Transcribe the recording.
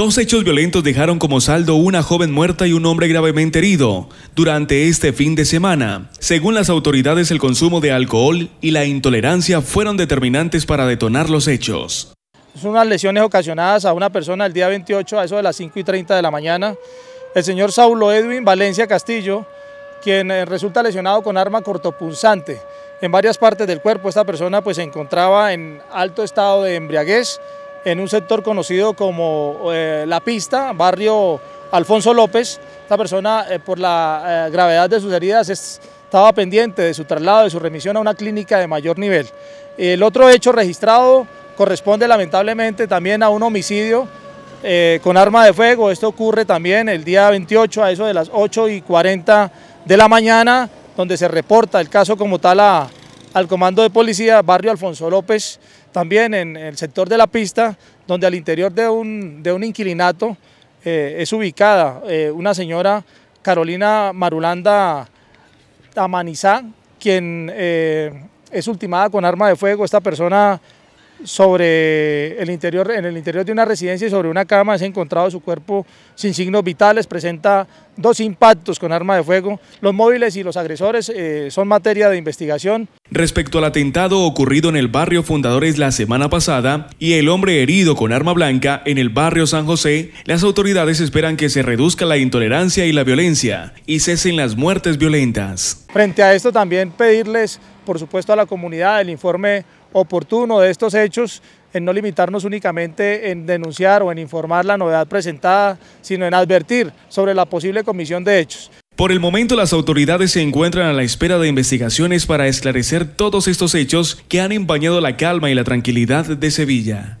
Dos hechos violentos dejaron como saldo una joven muerta y un hombre gravemente herido durante este fin de semana. Según las autoridades, el consumo de alcohol y la intolerancia fueron determinantes para detonar los hechos. Son unas lesiones ocasionadas a una persona el día 28 a eso de las 5 y 30 de la mañana. El señor Saulo Edwin Valencia Castillo, quien eh, resulta lesionado con arma cortopunzante en varias partes del cuerpo. Esta persona pues se encontraba en alto estado de embriaguez en un sector conocido como eh, La Pista, barrio Alfonso López. Esta persona, eh, por la eh, gravedad de sus heridas, estaba pendiente de su traslado, de su remisión a una clínica de mayor nivel. El otro hecho registrado corresponde lamentablemente también a un homicidio con arma de fuego. Esto ocurre también el día 28 a eso de las 8 y 40 de la mañana, donde se reporta el caso como tal a al Comando de Policía Barrio Alfonso López, también en el sector de la pista, donde al interior de un, de un inquilinato eh, es ubicada eh, una señora Carolina Marulanda Amanizá, quien eh, es ultimada con arma de fuego. Esta persona sobre el interior, en el interior de una residencia y sobre una cama se ha encontrado su cuerpo sin signos vitales, presenta dos impactos con arma de fuego. Los móviles y los agresores son materia de investigación. Respecto al atentado ocurrido en el barrio Fundadores la semana pasada y el hombre herido con arma blanca en el barrio San José, las autoridades esperan que se reduzca la intolerancia y la violencia y cesen las muertes violentas. Frente a esto también pedirles, por supuesto, a la comunidad el informe oportuno de estos hechos, en no limitarnos únicamente en denunciar o en informar la novedad presentada, sino en advertir sobre la posible comisión de hechos. Por el momento las autoridades se encuentran a la espera de investigaciones para esclarecer todos estos hechos que han empañado la calma y la tranquilidad de Sevilla.